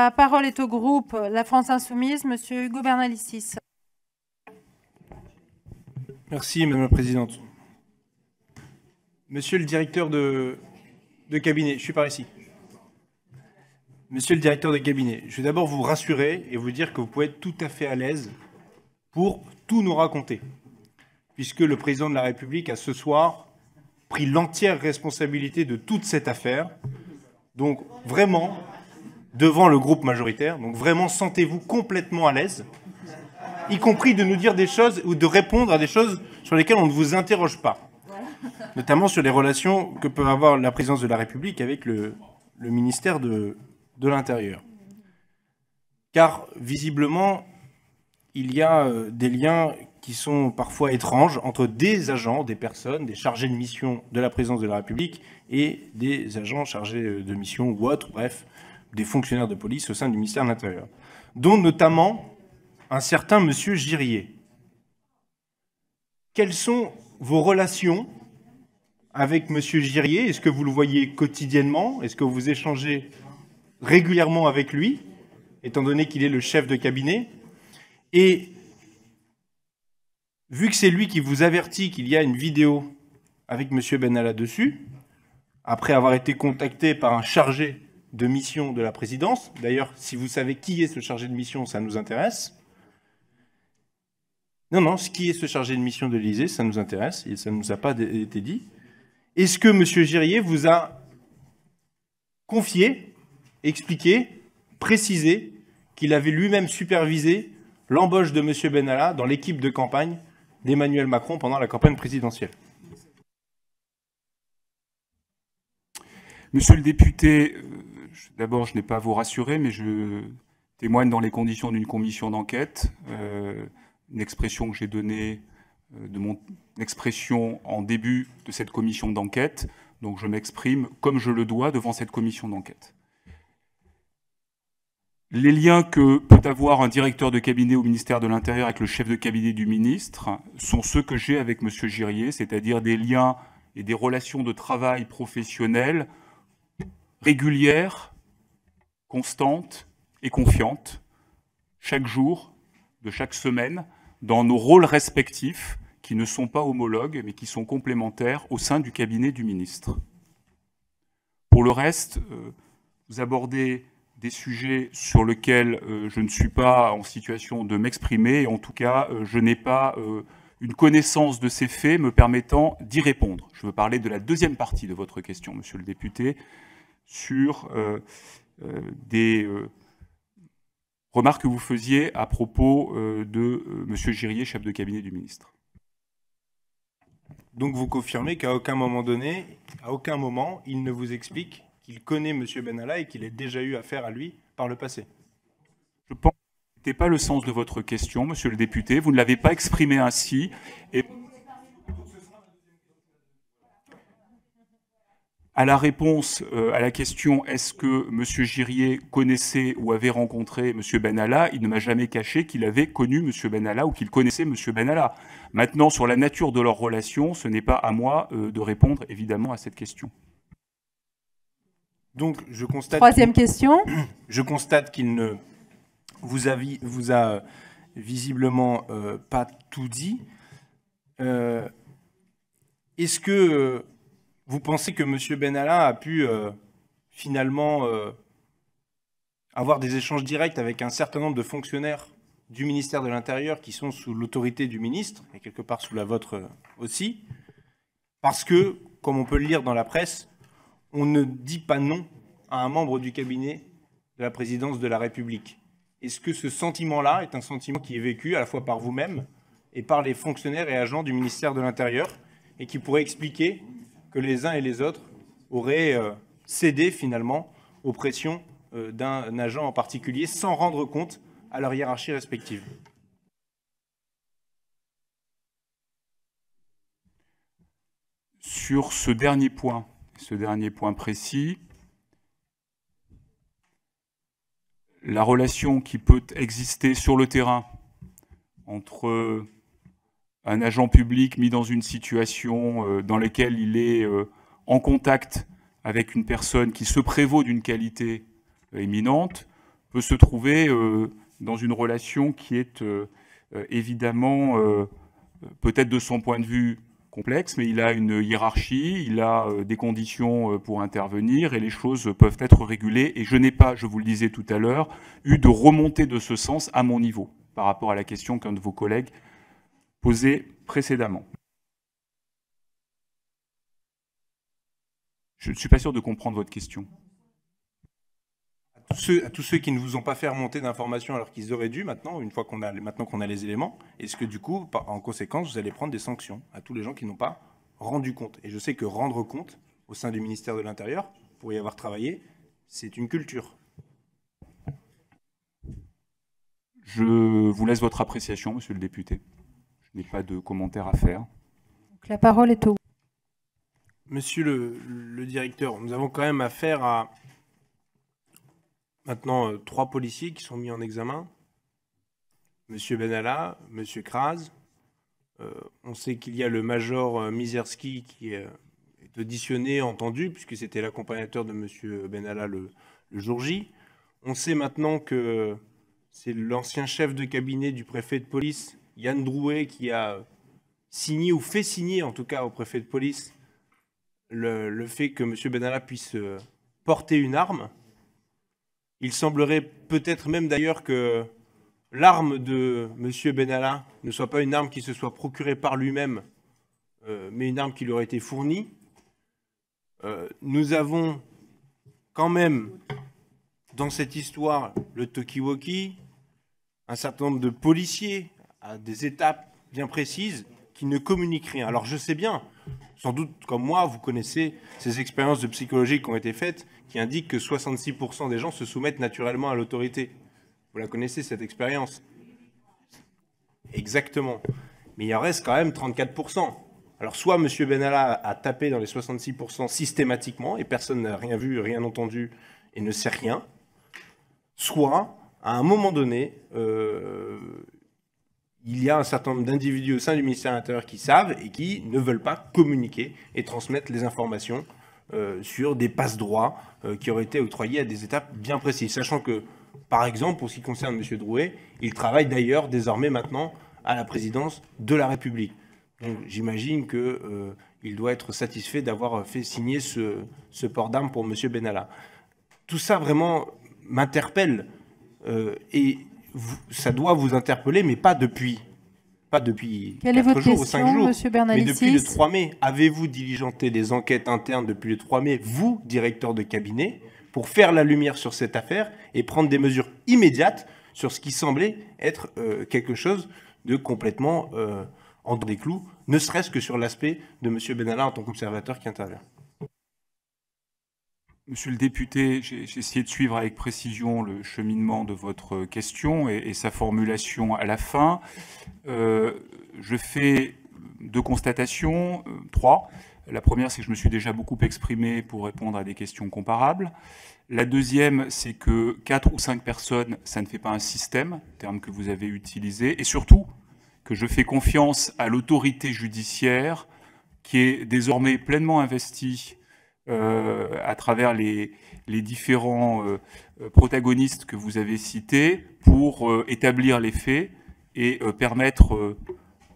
La parole est au groupe La France Insoumise, Monsieur Hugo Bernalicis. Merci, Madame la Présidente. Monsieur le directeur de, de cabinet, je suis par ici. Monsieur le directeur de cabinet, je vais d'abord vous rassurer et vous dire que vous pouvez être tout à fait à l'aise pour tout nous raconter, puisque le président de la République a ce soir pris l'entière responsabilité de toute cette affaire. Donc vraiment, devant le groupe majoritaire. Donc vraiment, sentez-vous complètement à l'aise, y compris de nous dire des choses ou de répondre à des choses sur lesquelles on ne vous interroge pas, notamment sur les relations que peut avoir la présidence de la République avec le, ministère de, de l'Intérieur. Car visiblement, il y a euh, des liens qui sont parfois étranges entre des agents, des personnes, des chargés de mission de la présidence de la République et des agents chargés euh, de mission ou autres, bref, des fonctionnaires de police au sein du ministère de l'Intérieur, dont notamment un certain monsieur Girier. Quelles sont vos relations avec monsieur Girier Est-ce que vous le voyez quotidiennement Est-ce que vous échangez régulièrement avec lui, étant donné qu'il est le chef de cabinet Et vu que c'est lui qui vous avertit qu'il y a une vidéo avec monsieur Benalla dessus, après avoir été contacté par un chargé de mission de la présidence. D'ailleurs, si vous savez qui est ce chargé de mission, ça nous intéresse. Non, non, ce qui est ce chargé de mission de l'Élysée, ça nous intéresse, et ça ne nous a pas été dit. Est-ce que M. Girier vous a confié, expliqué, précisé qu'il avait lui-même supervisé l'embauche de M. Benalla dans l'équipe de campagne d'Emmanuel Macron pendant la campagne présidentielle Monsieur le député, d'abord, je n'ai pas à vous rassurer, mais je témoigne dans les conditions d'une commission d'enquête, euh, une expression que j'ai donnée, euh, de mon expression en début de cette commission d'enquête. Donc je m'exprime comme je le dois devant cette commission d'enquête. Les liens que peut avoir un directeur de cabinet au ministère de l'Intérieur avec le chef de cabinet du ministre sont ceux que j'ai avec M. Girier, c'est-à-dire des liens et des relations de travail professionnelles régulière, constante et confiante, chaque jour de chaque semaine, dans nos rôles respectifs, qui ne sont pas homologues, mais qui sont complémentaires au sein du cabinet du ministre. Pour le reste, euh, vous abordez des sujets sur lesquels euh, je ne suis pas en situation de m'exprimer, en tout cas, euh, je n'ai pas une connaissance de ces faits me permettant d'y répondre. Je veux parler de la deuxième partie de votre question, monsieur le député, sur euh, euh, des euh, remarques que vous faisiez à propos de M. Girier, chef de cabinet du ministre. Donc vous confirmez qu'à aucun moment donné, à aucun moment, il ne vous explique qu'il connaît M. Benalla et qu'il ait déjà eu affaire à lui par le passé. Je pense que ce n'était pas le sens de votre question, Monsieur le député. Vous ne l'avez pas exprimé ainsi. à la réponse euh, à la question est-ce que M. Girier connaissait ou avait rencontré M. Benalla, il ne m'a jamais caché qu'il avait connu M. Benalla ou qu'il connaissait M. Benalla. Maintenant, sur la nature de leur relation, ce n'est pas à moi euh, de répondre évidemment à cette question. Donc, je constate. Troisième question. Je constate qu'il ne vous a, euh, visiblement pas tout dit. Est-ce que vous pensez que M. Benalla a pu euh, finalement euh, avoir des échanges directs avec un certain nombre de fonctionnaires du ministère de l'Intérieur qui sont sous l'autorité du ministre et quelque part sous la vôtre euh, aussi, parce que, comme on peut le lire dans la presse, on ne dit pas non à un membre du cabinet de la présidence de la République. Est-ce que ce sentiment-là est un sentiment qui est vécu à la fois par vous-même et par les fonctionnaires et agents du ministère de l'Intérieur et qui pourrait expliquer que les uns et les autres auraient euh, cédé finalement aux pressions euh, d'un agent en particulier sans rendre compte à leur hiérarchie respective. Sur ce dernier point, ce dernier point précis, la relation qui peut exister sur le terrain entre un agent public mis dans une situation euh, dans laquelle il est euh, en contact avec une personne qui se prévaut d'une qualité euh, éminente peut se trouver dans une relation qui est évidemment, peut-être de son point de vue, complexe, mais il a une hiérarchie, il a des conditions pour intervenir et les choses peuvent être régulées. Et je n'ai pas, je vous le disais tout à l'heure, eu de remontée de ce sens à mon niveau par rapport à la question qu'un de vos collègues Posé précédemment. Je ne suis pas sûr de comprendre votre question. À tous ceux, à tous ceux qui ne vous ont pas fait remonter d'informations alors qu'ils auraient dû maintenant, une fois qu'on a, maintenant qu'on a les éléments, est-ce que du coup, en conséquence, vous allez prendre des sanctions à tous les gens qui n'ont pas rendu compte Et je sais que rendre compte au sein du ministère de l'Intérieur, pour y avoir travaillé, c'est une culture. Je vous laisse votre appréciation, monsieur le député a pas de commentaires à faire. la parole est au. Monsieur le, directeur, nous avons quand même affaire à maintenant euh, trois policiers qui sont mis en examen. Monsieur Benalla, Monsieur Kraz. Euh, on sait qu'il y a le major euh, Miserski qui est auditionné, entendu, puisque c'était l'accompagnateur de Monsieur Benalla le, le, jour J. On sait maintenant que c'est l'ancien chef de cabinet du préfet de police Yann Drouet qui a signé ou fait signer en tout cas au préfet de police le, fait que M. Benalla puisse euh, porter une arme. Il semblerait peut-être même d'ailleurs que l'arme de M. Benalla ne soit pas une arme qui se soit procurée par lui-même, euh, mais une arme qui lui aurait été fournie. Euh, nous avons quand même dans cette histoire le Tokiwoki, un certain nombre de policiers à des étapes bien précises qui ne communiquent rien. Alors je sais bien, sans doute comme moi, vous connaissez ces expériences de psychologie qui ont été faites, qui indiquent que 66% des gens se soumettent naturellement à l'autorité. Vous la connaissez, cette expérience Exactement. Mais il en reste quand même 34%. Alors soit M. Benalla a tapé dans les 66% systématiquement et personne n'a rien vu, rien entendu et ne sait rien, soit à un moment donné, euh, il y a un certain nombre d'individus au sein du ministère de qui savent et qui ne veulent pas communiquer et transmettre les informations euh, sur des passe-droits euh, qui auraient été octroyés à des étapes bien précises. Sachant que, par exemple, pour ce qui concerne M. Drouet, il travaille d'ailleurs désormais maintenant à la présidence de la République. Donc j'imagine qu'il euh, doit être satisfait d'avoir fait signer ce, port d'armes pour M. Benalla. Tout ça vraiment m'interpelle et ça doit vous interpeller, mais pas depuis. Pas depuis est votre jours ou 5 jours, mais depuis le 3 mai. Avez-vous diligenté des enquêtes internes depuis le 3 mai, vous, directeur de cabinet, pour faire la lumière sur cette affaire et prendre des mesures immédiates sur ce qui semblait être euh, quelque chose de complètement euh, en en des clous, ne serait-ce que sur l'aspect de M. Benalla en tant qu'observateur qui intervient Monsieur le député, j'ai essayé de suivre avec précision le cheminement de votre question et, sa formulation à la fin. Euh, je fais deux constatations, euh, trois. La première, c'est que je me suis déjà beaucoup exprimé pour répondre à des questions comparables. La deuxième, c'est que quatre ou cinq personnes, ça ne fait pas un système, terme que vous avez utilisé, et surtout que je fais confiance à l'autorité judiciaire qui est désormais pleinement investie euh, à travers les, les différents euh, euh, protagonistes que vous avez cités pour établir les faits et permettre,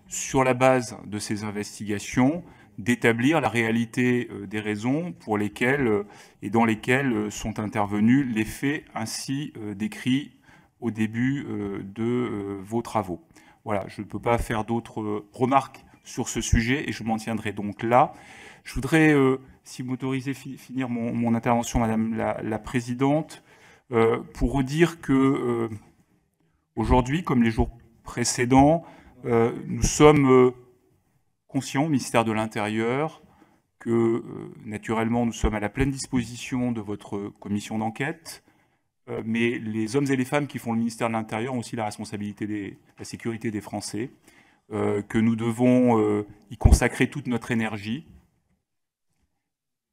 sur la base de ces investigations, d'établir la réalité des raisons pour lesquelles et dans lesquelles sont intervenus les faits ainsi décrits au début de vos travaux. Voilà, je ne peux pas faire d'autres remarques sur ce sujet et je m'en tiendrai donc là. Je voudrais si vous m'autorisez finir mon, intervention, Madame la, Présidente, euh, pour dire que euh, aujourd'hui, comme les jours précédents, euh, nous sommes conscients au ministère de l'Intérieur que, naturellement, nous sommes à la pleine disposition de votre commission d'enquête, mais les hommes et les femmes qui font le ministère de l'Intérieur ont aussi la responsabilité de la sécurité des Français, que nous devons y consacrer toute notre énergie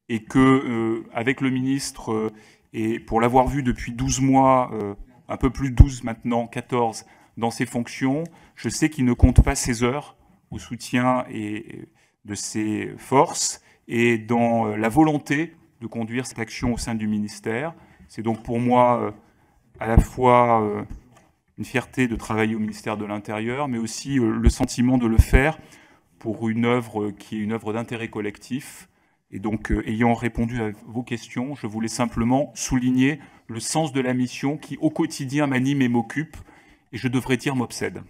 et que, euh, avec le ministre, euh, et pour l'avoir vu depuis 12 mois, euh, un peu plus 12 maintenant, 14, dans ses fonctions, je sais qu'il ne compte pas ses heures au soutien et de ses forces et dans la volonté de conduire cette action au sein du ministère. C'est donc pour moi à la fois une fierté de travailler au ministère de l'Intérieur, mais aussi le sentiment de le faire pour une œuvre qui est une œuvre d'intérêt collectif et donc, euh, ayant répondu à vos questions, je voulais simplement souligner le sens de la mission qui, au quotidien, m'anime et m'occupe, et je devrais dire m'obsède.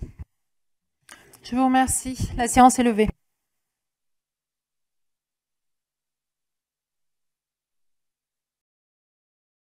Je vous remercie. La séance est levée.